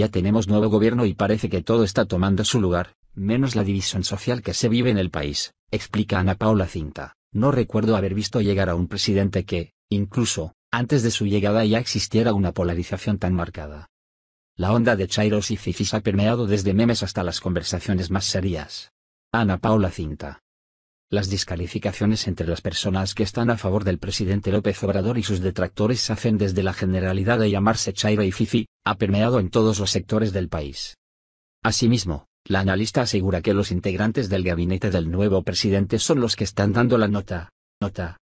Ya tenemos nuevo gobierno y parece que todo está tomando su lugar, menos la división social que se vive en el país, explica Ana Paula Cinta. No recuerdo haber visto llegar a un presidente que, incluso, antes de su llegada ya existiera una polarización tan marcada. La onda de Chairos y se ha permeado desde memes hasta las conversaciones más serias. Ana Paula Cinta. Las descalificaciones entre las personas que están a favor del presidente López Obrador y sus detractores se hacen desde la generalidad de llamarse Chairo y Fifi, ha permeado en todos los sectores del país. Asimismo, la analista asegura que los integrantes del gabinete del nuevo presidente son los que están dando la nota, nota,